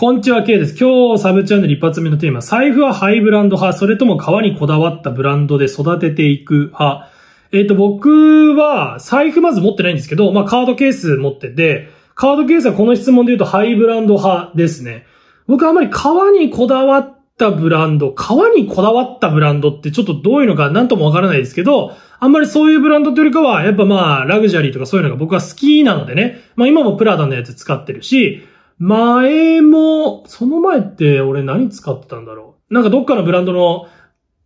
こんにちは、K です。今日、サブチャンネル一発目のテーマ、財布はハイブランド派、それとも革にこだわったブランドで育てていく派。えっ、ー、と、僕は、財布まず持ってないんですけど、まあ、カードケース持ってて、カードケースはこの質問で言うと、ハイブランド派ですね。僕はあまり革にこだわったブランド、革にこだわったブランドってちょっとどういうのかなんともわからないですけど、あんまりそういうブランドというよりかは、やっぱまあ、ラグジュアリーとかそういうのが僕は好きなのでね、まあ今もプラダのやつ使ってるし、前も、その前って俺何使ってたんだろう。なんかどっかのブランドの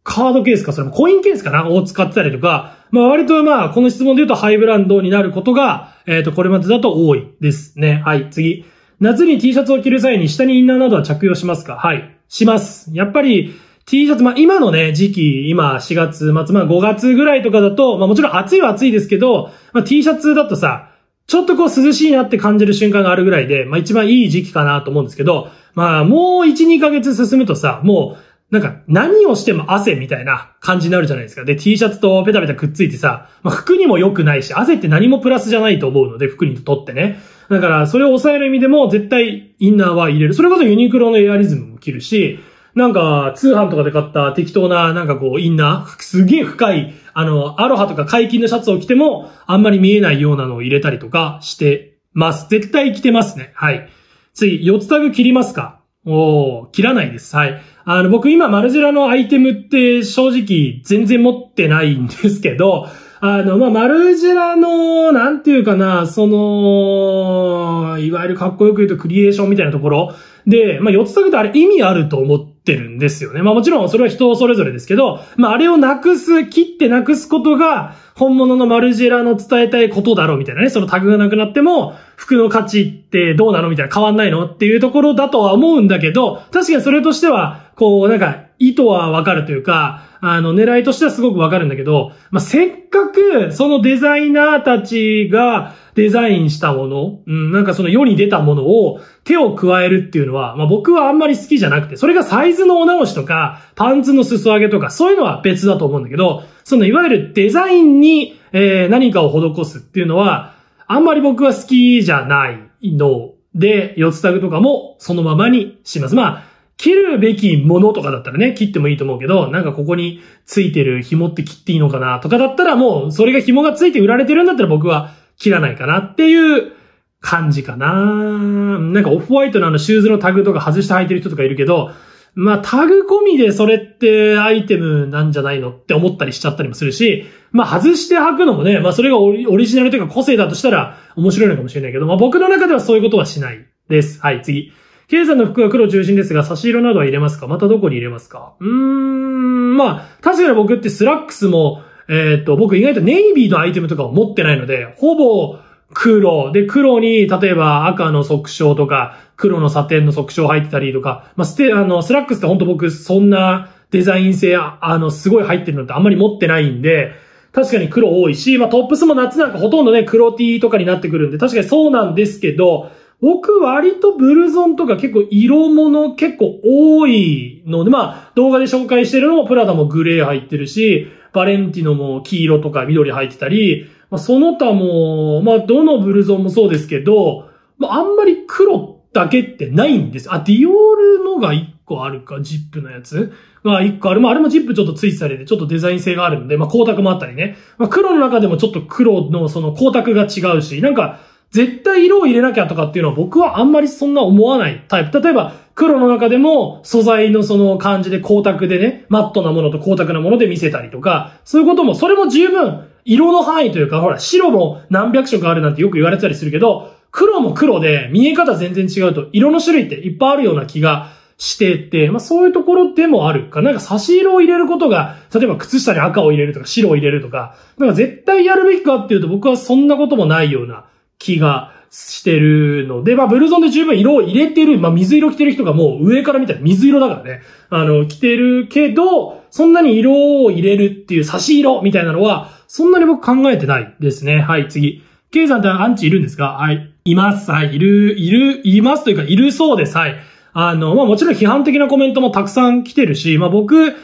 カードケースか、それもコインケースかなを使ってたりとか、まあ割とまあ、この質問で言うとハイブランドになることが、えっ、と、これまでだと多いですね。はい、次。夏に T シャツを着る際に下にインナーなどは着用しますかはい、します。やっぱり、T シャツ、まあ今のね、時期、今4月末、まあ5月ぐらいとかだと、まあもちろん暑いは暑いですけど、まあ T シャツだとさ、ちょっとこう涼しいなって感じる瞬間があるぐらいで、まあ一番いい時期かなと思うんですけど、まあもう1、2ヶ月進むとさ、もうなんか、何をしても汗みたいな感じになるじゃないですか。で、T シャツとペタペタくっついてさ、まあ、服にも良くないし、汗って何もプラスじゃないと思うので、服にとってね。だから、それを抑える意味でも、絶対インナーは入れる。それこそユニクロのエアリズムも着るし、なんか、通販とかで買った適当な、なんかこう、インナー、すげえ深いあの、アロハとか解禁のシャツを着ても、あんまり見えないようなのを入れたりとかしてます。絶対着てますね。はい。次、四つタグ切りますかおー、切らないです。はい。あの、僕今、マルジェラのアイテムって正直全然持ってないんですけど、あの、まあ、マルジェラの、なんていうかな、その、いわゆるかっこよく言うとクリエーションみたいなところで、まあ、四つタグってあれ意味あると思っってるんですよね。まあもちろんそれは人それぞれですけど、まああれをなくす、切ってなくすことが、本物のマルジェラの伝えたいことだろうみたいなね、そのタグがなくなっても、服の価値ってどうなのみたいな変わんないのっていうところだとは思うんだけど、確かにそれとしては、こうなんか、意図はわかるというか、あの、狙いとしてはすごくわかるんだけど、まあ、せっかく、そのデザイナーたちがデザインしたもの、うん、なんかその世に出たものを手を加えるっていうのは、まあ、僕はあんまり好きじゃなくて、それがサイズのお直しとか、パンツの裾上げとか、そういうのは別だと思うんだけど、そのいわゆるデザインに、えー、何かを施すっていうのは、あんまり僕は好きじゃないので、四つタグとかもそのままにします。まあ切るべきものとかだったらね、切ってもいいと思うけど、なんかここについてる紐って切っていいのかなとかだったらもう、それが紐がついて売られてるんだったら僕は切らないかなっていう感じかななんかオフホワイトのあのシューズのタグとか外して履いてる人とかいるけど、まあタグ込みでそれってアイテムなんじゃないのって思ったりしちゃったりもするし、まあ外して履くのもね、まあそれがオリジナルというか個性だとしたら面白いのかもしれないけど、まあ僕の中ではそういうことはしないです。はい、次。K さんの服は黒中心ですが、差し色などは入れますかまたどこに入れますかうーん、まあ、確かに僕ってスラックスも、えー、っと、僕意外とネイビーのアイテムとかを持ってないので、ほぼ黒。で、黒に、例えば赤の即章とか、黒のサテンの即章入ってたりとか、まあ、ステ、あの、スラックスってほんと僕、そんなデザイン性、あの、すごい入ってるのってあんまり持ってないんで、確かに黒多いし、まあ、トップスも夏なんかほとんどね、黒 T とかになってくるんで、確かにそうなんですけど、僕割とブルゾンとか結構色物結構多いので、まあ動画で紹介してるのもプラダもグレー入ってるし、バレンティノも黄色とか緑入ってたり、まあその他も、まあどのブルゾンもそうですけど、まああんまり黒だけってないんです。あ、ディオールのが1個あるか、ジップのやつが1個ある。まああれもジップちょっとツイッたりで、ちょっとデザイン性があるんで、まあ光沢もあったりね。まあ黒の中でもちょっと黒のその光沢が違うし、なんか、絶対色を入れなきゃとかっていうのは僕はあんまりそんな思わないタイプ。例えば、黒の中でも素材のその感じで光沢でね、マットなものと光沢なもので見せたりとか、そういうことも、それも十分色の範囲というか、ほら、白も何百色あるなんてよく言われたりするけど、黒も黒で見え方全然違うと、色の種類っていっぱいあるような気がしてて、まあそういうところでもあるか。なんか差し色を入れることが、例えば靴下に赤を入れるとか白を入れるとか、なんか絶対やるべきかっていうと僕はそんなこともないような気がしてるので、まあ、ブルゾンで十分色を入れてる、まあ、水色着てる人がもう上から見たら水色だからね、あの、着てるけど、そんなに色を入れるっていう差し色みたいなのは、そんなに僕考えてないですね。はい、次。ケイさんってアンチいるんですかはい、います。はい、いる、いる、いますというか、いるそうです。はい。あの、まあ、もちろん批判的なコメントもたくさん来てるし、まあ、僕、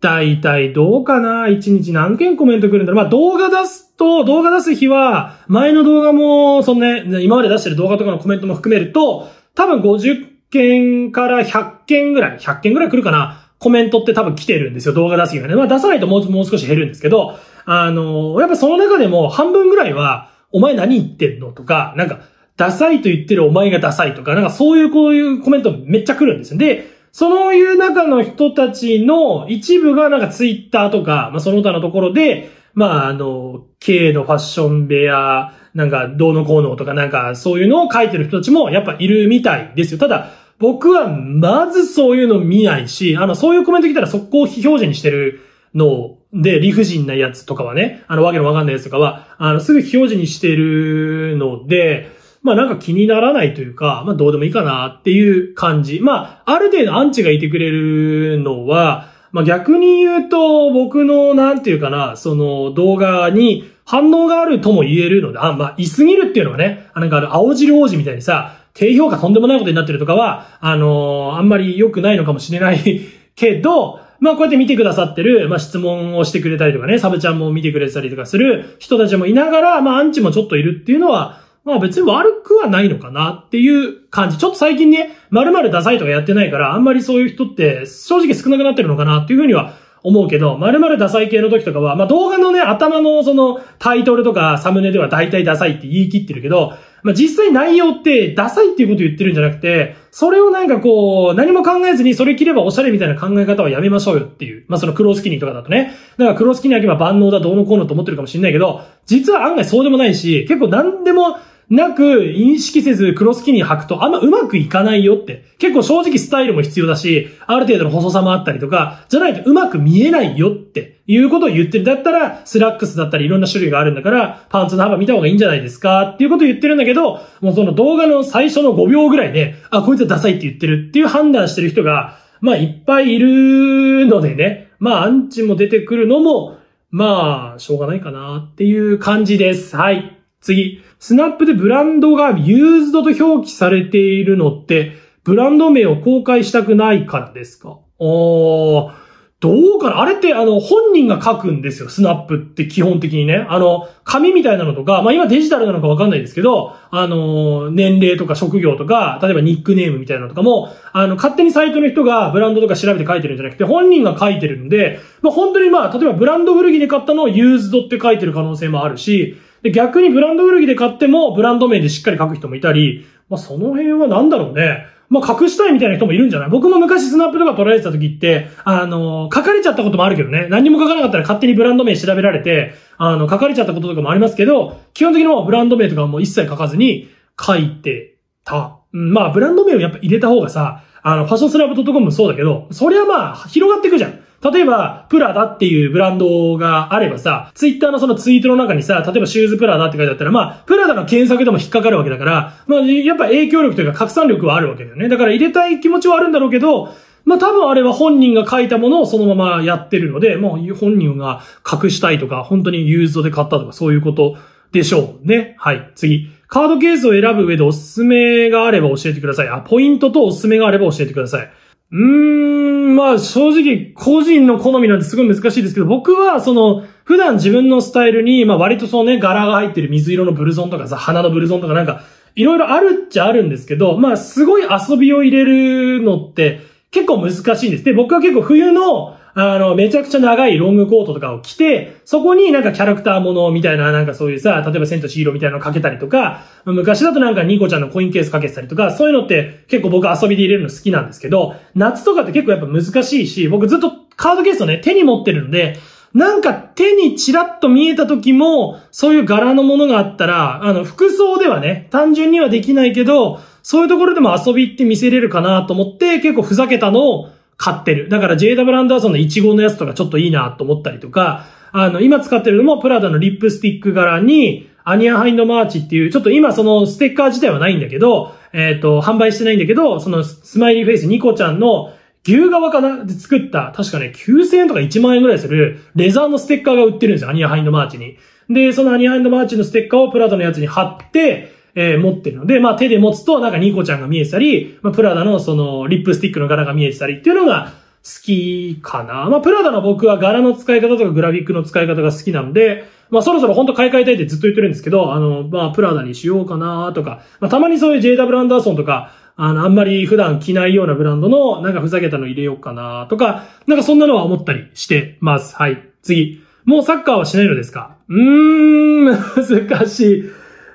大体どうかな一日何件コメント来るんだろうまあ、動画出すと、動画出す日は、前の動画も、そのね、今まで出してる動画とかのコメントも含めると、多分50件から100件ぐらい、100件ぐらい来るかなコメントって多分来てるんですよ、動画出す日がね。まあ、出さないともうもう少し減るんですけど、あのー、やっぱその中でも半分ぐらいは、お前何言ってんのとか、なんか、ダサいと言ってるお前がダサいとか、なんかそういうこういうコメントめっちゃ来るんですよ。で、そういう中の人たちの一部がなんかツイッターとか、まあその他のところで、まああの、K のファッション部屋、なんかどうのこうのとかなんかそういうのを書いてる人たちもやっぱいるみたいですよ。ただ、僕はまずそういうの見ないし、あの、そういうコメント来たら速攻非表示にしてるので、理不尽なやつとかはね、あの、わけのわかんないやつとかは、あの、すぐ非表示にしてるので、まあなんか気にならないというか、まあどうでもいいかなっていう感じ。まあある程度アンチがいてくれるのは、まあ逆に言うと僕のなんていうかな、その動画に反応があるとも言えるので、あ、まあいすぎるっていうのはね、なんかあ青汁王子みたいにさ、低評価とんでもないことになってるとかは、あのー、あんまり良くないのかもしれない けど、まあこうやって見てくださってる、まあ質問をしてくれたりとかね、サブちゃんも見てくれたりとかする人たちもいながら、まあアンチもちょっといるっていうのは、まあ別に悪くはないのかなっていう感じ。ちょっと最近ね、〇〇ダサいとかやってないから、あんまりそういう人って正直少なくなってるのかなっていうふうには思うけど、〇〇ダサい系の時とかは、まあ動画のね、頭のそのタイトルとかサムネでは大体ダサいって言い切ってるけど、まあ実際内容ってダサいっていうこと言ってるんじゃなくて、それをなんかこう、何も考えずにそれ着ればおしゃれみたいな考え方はやめましょうよっていう。まあその黒スキニーとかだとね。だから黒スキニーあけば万能だどうのこうのと思ってるかもしんないけど、実は案外そうでもないし、結構何でも、なく、認識せず黒スキニー履くとあんまうまくいかないよって。結構正直スタイルも必要だし、ある程度の細さもあったりとか、じゃないとうまく見えないよっていうことを言ってる。だったら、スラックスだったりいろんな種類があるんだから、パンツの幅見た方がいいんじゃないですかっていうことを言ってるんだけど、もうその動画の最初の5秒ぐらいね、あ、こいつはダサいって言ってるっていう判断してる人が、まあいっぱいいるのでね、まあアンチも出てくるのも、まあ、しょうがないかなっていう感じです。はい。次、スナップでブランドがユーズドと表記されているのって、ブランド名を公開したくないからですかおー、どうかなあれってあの、本人が書くんですよ、スナップって基本的にね。あの、紙みたいなのとか、まあ今デジタルなのかわかんないですけど、あの、年齢とか職業とか、例えばニックネームみたいなのとかも、あの、勝手にサイトの人がブランドとか調べて書いてるんじゃなくて、本人が書いてるんで、まあ本当にまあ、例えばブランド古着で買ったのをユーズドって書いてる可能性もあるし、で、逆にブランド古着で買っても、ブランド名でしっかり書く人もいたり、まあ、その辺は何だろうね。まあ、隠したいみたいな人もいるんじゃない僕も昔スナップとか取られてた時って、あの、書かれちゃったこともあるけどね。何も書かなかったら勝手にブランド名調べられて、あの、書かれちゃったこととかもありますけど、基本的にもブランド名とかも一切書かずに書いてた。うん、まあ、ブランド名をやっぱ入れた方がさ、あの、ファッションスラブ .com もそうだけど、そりゃまあ、広がってくじゃん。例えば、プラダっていうブランドがあればさ、ツイッターのそのツイートの中にさ、例えばシューズプラダって書いてあったら、まあ、プラダの検索でも引っかかるわけだから、まあ、やっぱ影響力というか拡散力はあるわけだよね。だから入れたい気持ちはあるんだろうけど、まあ多分あれは本人が書いたものをそのままやってるので、もう本人が隠したいとか、本当にユーズドで買ったとか、そういうことでしょうね。はい、次。カードケースを選ぶ上でおすすめがあれば教えてください。あ、ポイントとおすすめがあれば教えてください。うーん。まあ正直個人の好みなんてすごい難しいですけど、僕はその普段自分のスタイルに、まあ割とそうね、柄が入ってる水色のブルゾンとかさ、花のブルゾンとかなんか、いろいろあるっちゃあるんですけど、まあすごい遊びを入れるのって結構難しいんです。で、僕は結構冬のあの、めちゃくちゃ長いロングコートとかを着て、そこになんかキャラクターものみたいな、なんかそういうさ、例えば千と千尋みたいなのかけたりとか、昔だとなんかニコちゃんのコインケースかけてたりとか、そういうのって結構僕遊びで入れるの好きなんですけど、夏とかって結構やっぱ難しいし、僕ずっとカードケースをね、手に持ってるんで、なんか手にチラッと見えた時も、そういう柄のものがあったら、あの、服装ではね、単純にはできないけど、そういうところでも遊びって見せれるかなと思って、結構ふざけたのを、買ってる。だから JW ランダーソンのイチゴのやつとかちょっといいなと思ったりとか、あの、今使ってるのもプラダのリップスティック柄に、アニアハインドマーチっていう、ちょっと今そのステッカー自体はないんだけど、えっ、ー、と、販売してないんだけど、そのスマイリーフェイスニコちゃんの牛側かなで作った、確かね、9000円とか1万円ぐらいする、レザーのステッカーが売ってるんですよ。アニアハインドマーチに。で、そのアニアハインドマーチのステッカーをプラダのやつに貼って、えー、持ってるので、まあ手で持つとなんかニコちゃんが見えてたり、まあプラダのそのリップスティックの柄が見えてたりっていうのが好きかな。まあプラダの僕は柄の使い方とかグラフィックの使い方が好きなので、まあそろそろ本当買い替えたいってずっと言ってるんですけど、あの、まあプラダにしようかなとか、まあたまにそういう JW アンダーソンとか、あの、あんまり普段着ないようなブランドの、なんかふざけたの入れようかなとか、なんかそんなのは思ったりしてます。はい。次。もうサッカーはしないのですかうーん、難しい。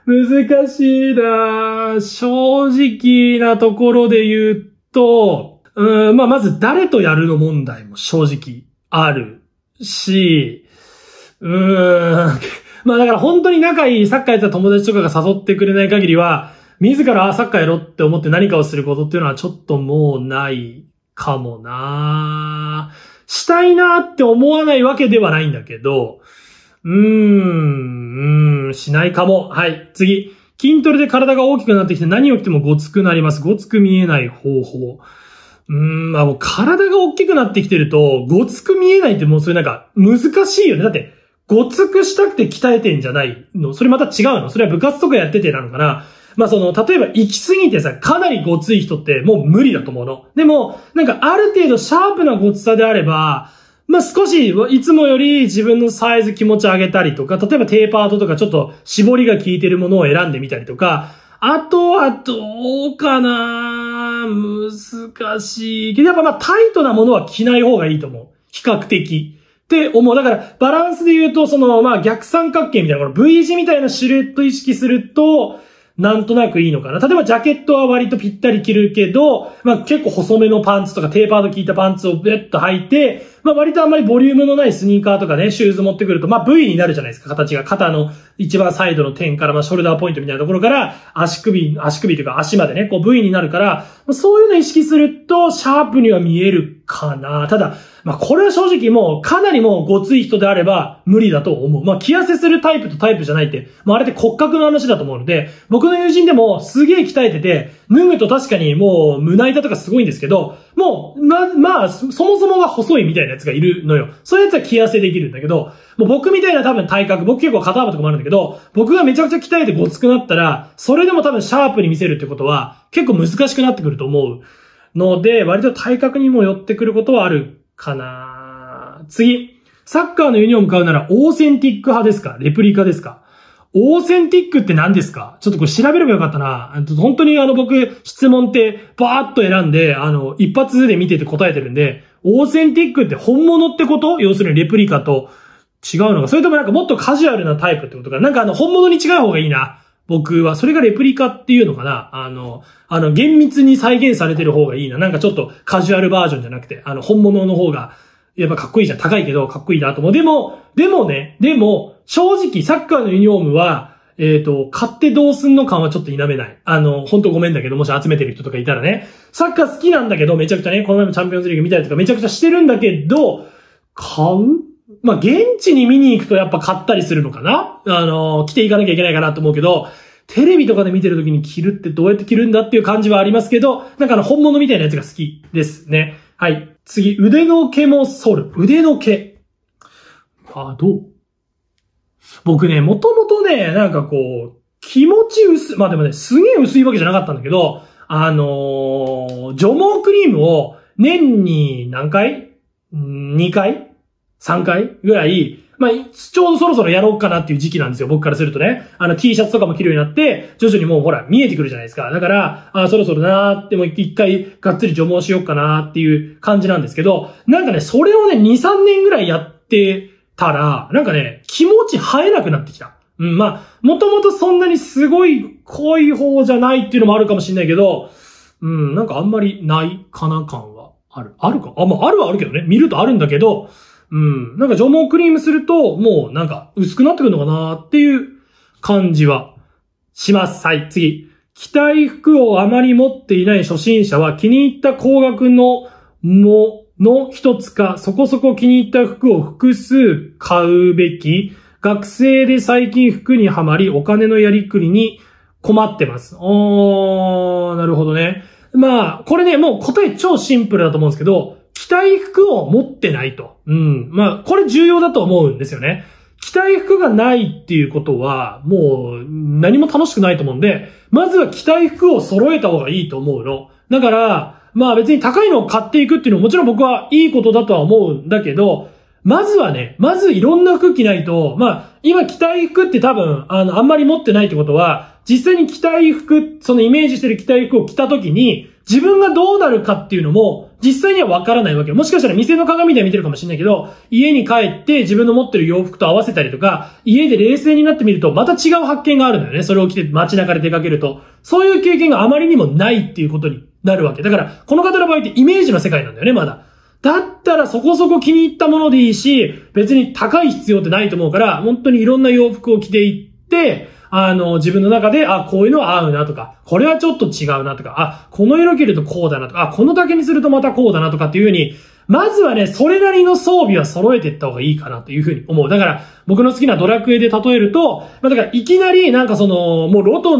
難しいな正直なところで言うと、うん、まあ、まず誰とやるの問題も正直あるし、うーん、まあだから本当に仲いいサッカーやった友達とかが誘ってくれない限りは、自らサッカーやろって思って何かをすることっていうのはちょっともうないかもなしたいなって思わないわけではないんだけど、うーん、うーん、しないかも。はい、次。筋トレで体が大きくなってきて何を着てもごつくなります。ごつく見えない方法。うーん、まあもう体が大きくなってきてると、ごつく見えないってもうそれなんか難しいよね。だって、ごつくしたくて鍛えてんじゃないの。それまた違うの。それは部活とかやっててなのかな。まあその、例えば行き過ぎてさ、かなりごつい人ってもう無理だと思うの。でも、なんかある程度シャープなごつさであれば、まあ、少し、いつもより自分のサイズ気持ち上げたりとか、例えばテーパートとかちょっと絞りが効いてるものを選んでみたりとか、あとはどうかな難しい。けどやっぱまあタイトなものは着ない方がいいと思う。比較的。って思う。だから、バランスで言うと、その、まあ、逆三角形みたいな、この V 字みたいなシルエット意識すると、なんとなくいいのかな。例えば、ジャケットは割とぴったり着るけど、まあ、結構細めのパンツとか、テーパード効いたパンツをベッと履いて、まあ割とあんまりボリュームのないスニーカーとかね、シューズ持ってくると、まあ V になるじゃないですか、形が。肩の一番サイドの点から、まあショルダーポイントみたいなところから、足首、足首というか足までね、こう V になるから、そういうの意識すると、シャープには見えるかな。ただ、まあこれは正直もうかなりもうごつい人であれば無理だと思う。まあ着痩せするタイプとタイプじゃないって、まああれって骨格の話だと思うので、僕の友人でもすげえ鍛えてて、脱ぐと確かにもう胸板とかすごいんですけど、もう、ま、まあ、そもそもが細いみたいな。なやつがいるのよ。そういうやつは着痩せできるんだけど、もう僕みたいな多分体格、僕結構肩幅とかもあるんだけど、僕がめちゃくちゃ鍛えてごつくなったら、それでも多分シャープに見せるってことは、結構難しくなってくると思うので、割と体格にも寄ってくることはあるかな次。サッカーのユニオンーム買うなら、オーセンティック派ですかレプリカですかオーセンティックって何ですかちょっとこれ調べればよかったな。本当にあの僕、質問ってバーっと選んで、あの、一発で見てて答えてるんで、オーセンティックって本物ってこと要するにレプリカと違うのか。それともなんかもっとカジュアルなタイプってことか。なんかあの、本物に違う方がいいな。僕は。それがレプリカっていうのかな。あの、あの、厳密に再現されてる方がいいな。なんかちょっとカジュアルバージョンじゃなくて、あの、本物の方が、やっぱかっこいいじゃん。高いけど、かっこいいなと思う。でも、でもね、でも、正直サッカーのユニフォームは、えっ、ー、と、買ってどうすんの感はちょっと否めない。あの、ほんとごめんだけど、もし集めてる人とかいたらね、サッカー好きなんだけど、めちゃくちゃね、この前もチャンピオンズリーグ見たりとかめちゃくちゃしてるんだけど、買うま現地に見に行くとやっぱ買ったりするのかなあの、着ていかなきゃいけないかなと思うけど、テレビとかで見てる時に着るってどうやって着るんだっていう感じはありますけど、なんかあの、本物みたいなやつが好きですね。はい。次、腕の毛も剃る。腕の毛。あ、どう僕ね、もともとね、なんかこう、気持ち薄まあでもね、すげえ薄いわけじゃなかったんだけど、あのー、除毛クリームを年に何回 ?2 回 ?3 回ぐらい、まあ、ちょうどそろそろやろうかなっていう時期なんですよ、僕からするとね。あの T シャツとかも着るようになって、徐々にもうほら、見えてくるじゃないですか。だから、あそろそろなーって、もう一回がっつり除毛しようかなーっていう感じなんですけど、なんかね、それをね、2、3年ぐらいやって、たら、なんかね、気持ち生えなくなってきた。うん、まあ、もともとそんなにすごい濃い方じゃないっていうのもあるかもしんないけど、うん、なんかあんまりないかな感はある。あるかあ、まあ、あるはあるけどね。見るとあるんだけど、うん、なんか除毛クリームすると、もうなんか薄くなってくるのかなっていう感じはします。はい、次。着たい服をあまり持っていない初心者は気に入った高額のも、の一つか、そこそこ気に入った服を複数買うべき、学生で最近服にはまり、お金のやりくりに困ってます。おー、なるほどね。まあ、これね、もう答え超シンプルだと思うんですけど、着たい服を持ってないと。うん。まあ、これ重要だと思うんですよね。着たい服がないっていうことは、もう何も楽しくないと思うんで、まずは着たい服を揃えた方がいいと思うの。だから、まあ別に高いのを買っていくっていうのはもちろん僕はいいことだとは思うんだけど、まずはね、まずいろんな服着ないと、まあ、今着たい服って多分、あの、あんまり持ってないってことは、実際に着たい服、そのイメージしてる着たい服を着た時に、自分がどうなるかっていうのも、実際にはわからないわけもしかしたら店の鏡では見てるかもしれないけど、家に帰って自分の持ってる洋服と合わせたりとか、家で冷静になってみると、また違う発見があるのよね。それを着て街中で出かけると。そういう経験があまりにもないっていうことになるわけ。だから、この方の場合ってイメージの世界なんだよね、まだ。だったらそこそこ気に入ったものでいいし、別に高い必要ってないと思うから、本当にいろんな洋服を着ていって、あの、自分の中で、あ、こういうのは合うなとか、これはちょっと違うなとか、あ、この色切るとこうだなとか、あ、このけにするとまたこうだなとかっていうふうに、まずはね、それなりの装備は揃えていった方がいいかなというふうに思う。だから、僕の好きなドラクエで例えると、まあ、だから、いきなり、なんかその、もう、ロト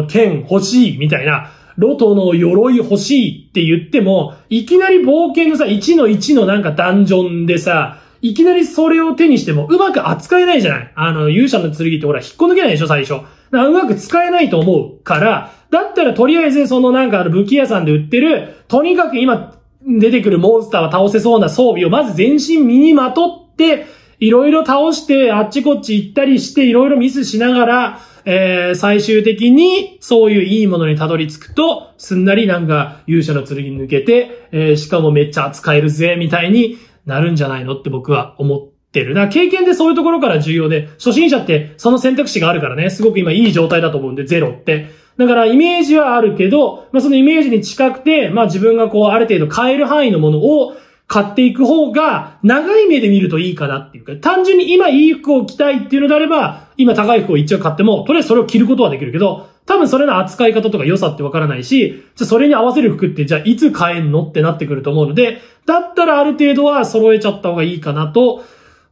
の剣欲しいみたいな、ロトの鎧欲しいって言っても、いきなり冒険のさ、1の1のなんかダンジョンでさ、いきなりそれを手にしてもうまく扱えないじゃないあの、勇者の剣ってほら、引っこ抜けないでしょ、最初。だからうまく使えないと思うから、だったらとりあえずそのなんかあの武器屋さんで売ってる、とにかく今出てくるモンスターは倒せそうな装備をまず全身身にまとって、いろいろ倒して、あっちこっち行ったりして、いろいろミスしながら、えー、最終的に、そういういいものにたどり着くと、すんなりなんか、勇者の剣抜けて、えー、しかもめっちゃ扱えるぜ、みたいになるんじゃないのって僕は思ってる。だから経験でそういうところから重要で、初心者ってその選択肢があるからね、すごく今いい状態だと思うんで、ゼロって。だからイメージはあるけど、まあ、そのイメージに近くて、まあ自分がこうある程度変える範囲のものを買っていく方が、長い目で見るといいかなっていうか、単純に今いい服を着たいっていうのであれば、今高い服を一応買っても、とりあえずそれを着ることはできるけど、多分それの扱い方とか良さってわからないし、じゃそれに合わせる服ってじゃあいつ買えんのってなってくると思うので、だったらある程度は揃えちゃった方がいいかなと、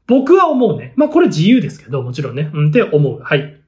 僕は思うね。まあこれ自由ですけど、もちろんね。うんって思う。はい。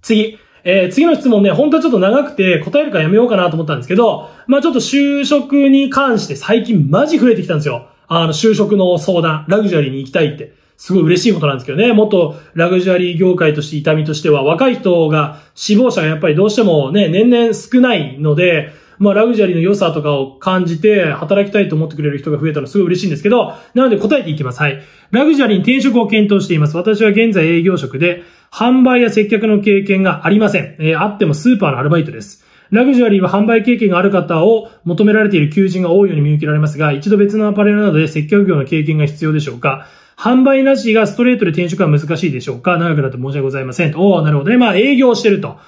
次。えー、次の質問ね、本当はちょっと長くて答えるからやめようかなと思ったんですけど、まあちょっと就職に関して最近マジ増えてきたんですよ。あの、就職の相談、ラグジュアリーに行きたいって。すごい嬉しいことなんですけどね、元ラグジュアリー業界として痛みとしては、若い人が、死亡者がやっぱりどうしてもね、年々少ないので、まあ、ラグジュアリーの良さとかを感じて、働きたいと思ってくれる人が増えたのすごい嬉しいんですけど、なので答えていきます。はい。ラグジュアリーに転職を検討しています。私は現在営業職で、販売や接客の経験がありません。えー、あってもスーパーのアルバイトです。ラグジュアリーは販売経験がある方を求められている求人が多いように見受けられますが、一度別のアパレルなどで接客業の経験が必要でしょうか販売なしがストレートで転職は難しいでしょうか長くなって申し訳ございません。おおなるほどね。まあ、営業してると。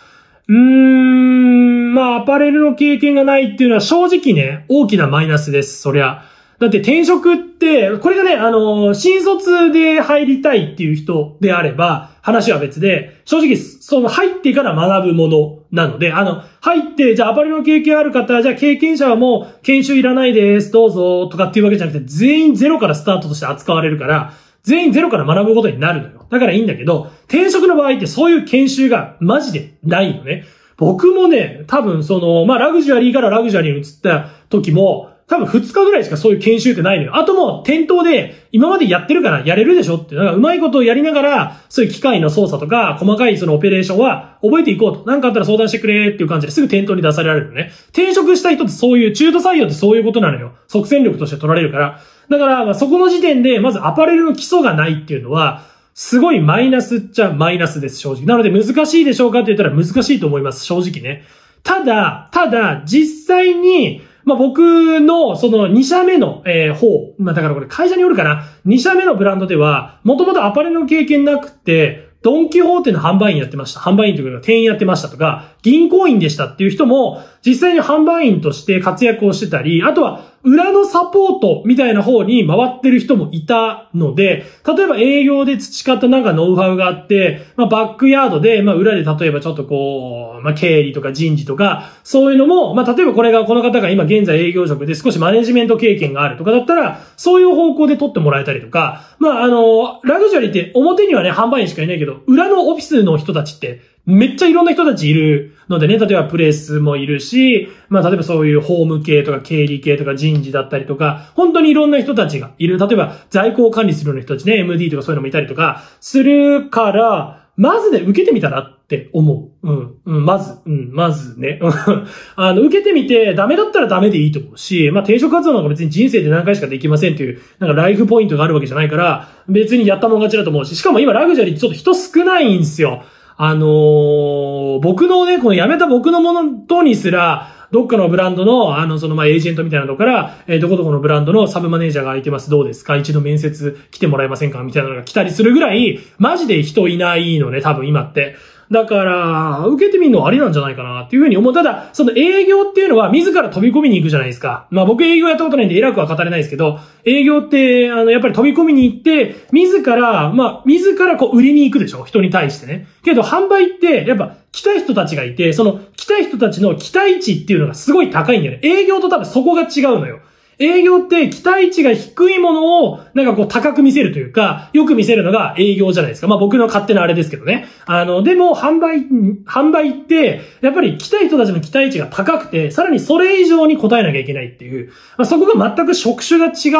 うーん、まあ、アパレルの経験がないっていうのは正直ね、大きなマイナスです。そりゃ。だって転職って、これがね、あの、新卒で入りたいっていう人であれば、話は別で、正直、その入ってから学ぶものなので、あの、入って、じゃあアパレルの経験ある方、じゃあ経験者はもう研修いらないです、どうぞ、とかっていうわけじゃなくて、全員ゼロからスタートとして扱われるから、全員ゼロから学ぶことになるのよ。だからいいんだけど、転職の場合ってそういう研修がマジでないのね。僕もね、多分その、まあラグジュアリーからラグジュアリーに移った時も、多分2日ぐらいしかそういう研修ってないのよ。あともう店頭で今までやってるからやれるでしょって、だからうまいことをやりながら、そういう機械の操作とか、細かいそのオペレーションは覚えていこうと。なんかあったら相談してくれっていう感じですぐ店頭に出されられるのね。転職した人ってそういう、中途採用ってそういうことなのよ。即戦力として取られるから。だから、そこの時点で、まずアパレルの基礎がないっていうのは、すごいマイナスっちゃマイナスです、正直。なので難しいでしょうかって言ったら難しいと思います、正直ね。ただ、ただ、実際に、まあ、僕の、その2社目の、えー、方、まあ、だからこれ会社によるかな。2社目のブランドでは、もともとアパレルの経験なくて、ドンキホーテの販売員やってました。販売員というか店員やってましたとか、銀行員でしたっていう人も、実際に販売員として活躍をしてたり、あとは裏のサポートみたいな方に回ってる人もいたので、例えば営業で培ったなんかノウハウがあって、まあ、バックヤードで、まあ、裏で例えばちょっとこう、まあ、経理とか人事とか、そういうのも、まあ、例えばこれが、この方が今現在営業職で少しマネジメント経験があるとかだったら、そういう方向で取ってもらえたりとか、まあ、あの、ラグジュアリーって表にはね、販売員しかいないけど、裏のオフィスの人たちって、めっちゃいろんな人たちいるのでね、例えばプレスもいるし、まあ例えばそういう法務系とか経理系とか人事だったりとか、本当にいろんな人たちがいる。例えば在庫を管理するような人たちね、MD とかそういうのもいたりとか、するから、まずね、受けてみたらって思う。うん。うん、まず、うん、まずね。あの、受けてみて、ダメだったらダメでいいと思うし、まあ、転職活動なんか別に人生で何回しかできませんっていう、なんかライフポイントがあるわけじゃないから、別にやったもん勝ちだと思うし、しかも今ラグジュアリーちょっと人少ないんですよ。あのー、僕のね、この辞めた僕のものとにすら、どっかのブランドの、あの、その、まあ、エージェントみたいなのから、えー、どこどこのブランドのサブマネージャーが空いてます、どうですか一度面接来てもらえませんかみたいなのが来たりするぐらい、マジで人いないのね、多分今って。だから、受けてみるのはありなんじゃないかなっていうふうに思う。ただ、その営業っていうのは自ら飛び込みに行くじゃないですか。まあ僕営業やったことないんで偉くは語れないですけど、営業って、あの、やっぱり飛び込みに行って、自ら、まあ、自らこう売りに行くでしょ人に対してね。けど販売って、やっぱ来た人たちがいて、その来た人たちの期待値っていうのがすごい高いんだよね。営業と多分そこが違うのよ。営業って期待値が低いものを、なんかこう高く見せるというか、よく見せるのが営業じゃないですか。まあ僕の勝手なあれですけどね。あの、でも販売、販売って、やっぱり来た人たちの期待値が高くて、さらにそれ以上に答えなきゃいけないっていう、まあ、そこが全く職種が違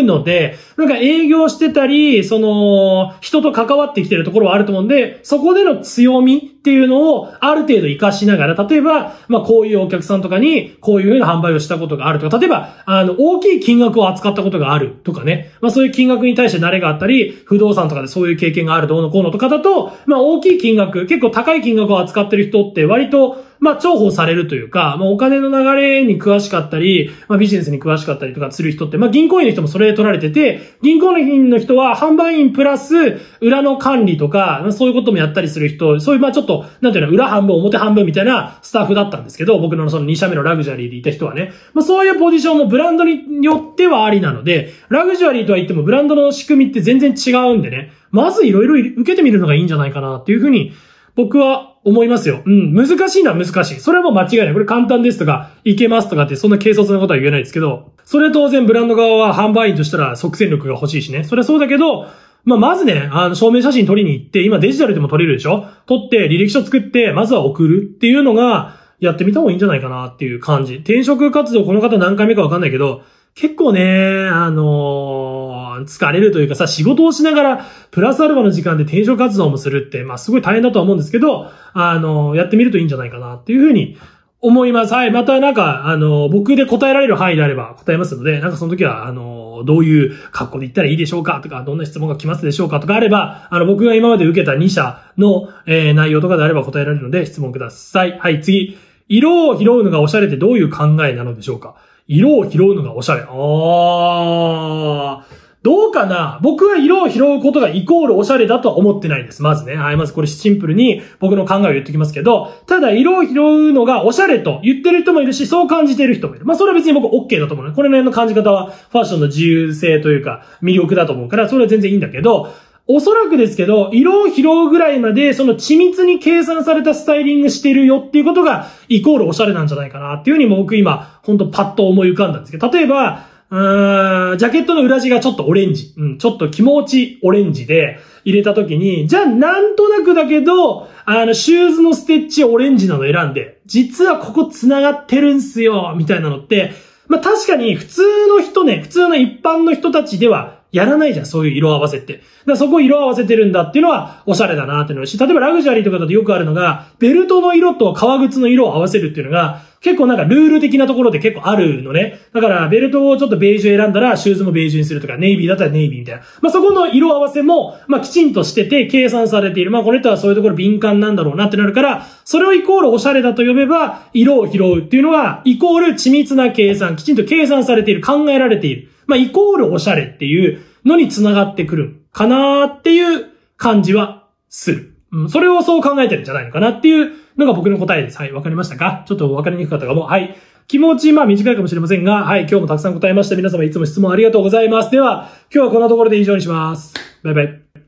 うので、なんか営業してたり、その、人と関わってきてるところはあると思うんで、そこでの強みっていうのをある程度活かしながら、例えば、まあこういうお客さんとかに、こういうふうな販売をしたことがあるとか、例えば、あの、大きい金額を扱ったことがあるとかね、まあそういう金額に対して慣れがあったり、不動産とかでそういう経験があるどうのこうのとかだと、まあ大きい金額、結構高い金額を扱ってる人って割と、まあ、重宝されるというか、まあ、お金の流れに詳しかったり、まあ、ビジネスに詳しかったりとかする人って、まあ、銀行員の人もそれで取られてて、銀行員の人は販売員プラス、裏の管理とか、そういうこともやったりする人、そういう、まあ、ちょっと、なんていうの、裏半分、表半分みたいなスタッフだったんですけど、僕のその2社目のラグジュアリーでいた人はね、まあ、そういうポジションもブランドによってはありなので、ラグジュアリーとは言ってもブランドの仕組みって全然違うんでね、まずいろいろ受けてみるのがいいんじゃないかなっていうふうに、僕は思いますよ。うん。難しいのは難しい。それはもう間違いない。これ簡単ですとか、いけますとかって、そんな軽率なことは言えないですけど、それは当然ブランド側は販売員としたら即戦力が欲しいしね。それはそうだけど、まあ、まずね、あの、証明写真撮りに行って、今デジタルでも撮れるでしょ撮って、履歴書作って、まずは送るっていうのが、やってみた方がいいんじゃないかなっていう感じ。転職活動この方何回目かわかんないけど、結構ね、あのー疲れるというかさ、仕事をしながら、プラスアルファの時間で転職活動もするって、まあ、すごい大変だとは思うんですけど、あの、やってみるといいんじゃないかなっていうふうに思います。はい。またなんか、あの、僕で答えられる範囲であれば答えますので、なんかその時は、あの、どういう格好で行ったらいいでしょうかとか、どんな質問が来ますでしょうかとかあれば、あの、僕が今まで受けた2社の、えー、内容とかであれば答えられるので質問ください。はい、次。色を拾うのがおしゃれってどういう考えなのでしょうか色を拾うのがおしゃれ。あー。どうかな僕は色を拾うことがイコールおしゃれだとは思ってないです。まずね。はい、まずこれシンプルに僕の考えを言ってきますけど、ただ色を拾うのがおしゃれと言ってる人もいるし、そう感じてる人もいる。まあそれは別に僕 OK だと思う。これの辺の感じ方はファッションの自由性というか魅力だと思うから、それは全然いいんだけど、おそらくですけど、色を拾うぐらいまで、その緻密に計算されたスタイリングしてるよっていうことが、イコールおしゃれなんじゃないかなっていうふうに僕今、ほんとパッと思い浮かんだんですけど、例えば、うん、ジャケットの裏地がちょっとオレンジ。うん、ちょっと気持ちオレンジで入れた時に、じゃあなんとなくだけど、あの、シューズのステッチオレンジなの選んで、実はここ繋がってるんすよ、みたいなのって、まあ、確かに普通の人ね、普通の一般の人たちではやらないじゃん、そういう色合わせって。だからそこ色合わせてるんだっていうのは、おしゃれだなっていうのし、例えばラグジュアリーとかだとよくあるのが、ベルトの色と革靴の色を合わせるっていうのが、結構なんかルール的なところで結構あるのね。だからベルトをちょっとベージュ選んだらシューズもベージュにするとか、ネイビーだったらネイビーみたいな。まあ、そこの色合わせも、まあ、きちんとしてて計算されている。まあ、この人はそういうところ敏感なんだろうなってなるから、それをイコールおしゃれだと呼べば、色を拾うっていうのは、イコール緻密な計算、きちんと計算されている、考えられている。まあ、イコールおしゃれっていうのに繋がってくるかなっていう感じはする。うん、それをそう考えてるんじゃないのかなっていうのが僕の答えです。はい、わかりましたかちょっとわかりにくかったかも。はい。気持ち、まあ短いかもしれませんが、はい、今日もたくさん答えました。皆様いつも質問ありがとうございます。では、今日はこんなところで以上にします。バイバイ。